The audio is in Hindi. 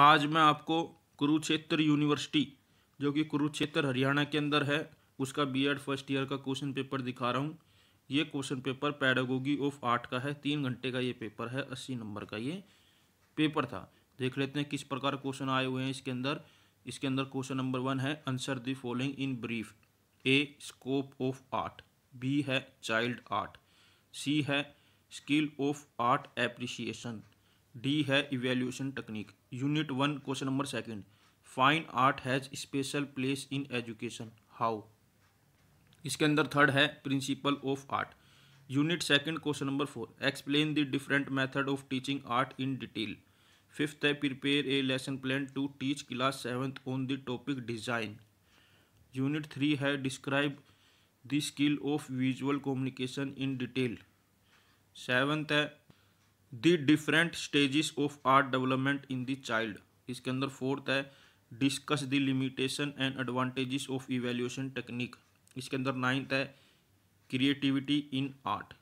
आज मैं आपको कुरुक्षेत्र यूनिवर्सिटी जो कि कुरुक्षेत्र हरियाणा के अंदर है उसका बीएड फर्स्ट ईयर का क्वेश्चन पेपर दिखा रहा हूँ ये question paper pedagogy of art का है तीन घंटे का ये पेपर है अस्सी नंबर का ये पेपर था देख लेते हैं किस प्रकार क्वेश्चन आए हुए हैं इसके अंदर इसके अंदर क्वेश्चन नंबर वन है answer the following in brief A scope of art B है चाइल्ड आर्ट सी है skill of art appreciation D है evaluation technique unit one question number second fine art has special place in education how इसके अंदर थर्ड है principle of art unit second question number four explain the different method of teaching art in detail fifth है prepare a lesson plan to teach class seventh on the topic design unit three है describe the skill of visual communication in detail seventh है the different stages of art development in the child इसके अंदर फोर्थ है discuss the limitation and advantages of evaluation technique इसके अंदर नाइन्थ है क्रिएटिविटी इन आर्ट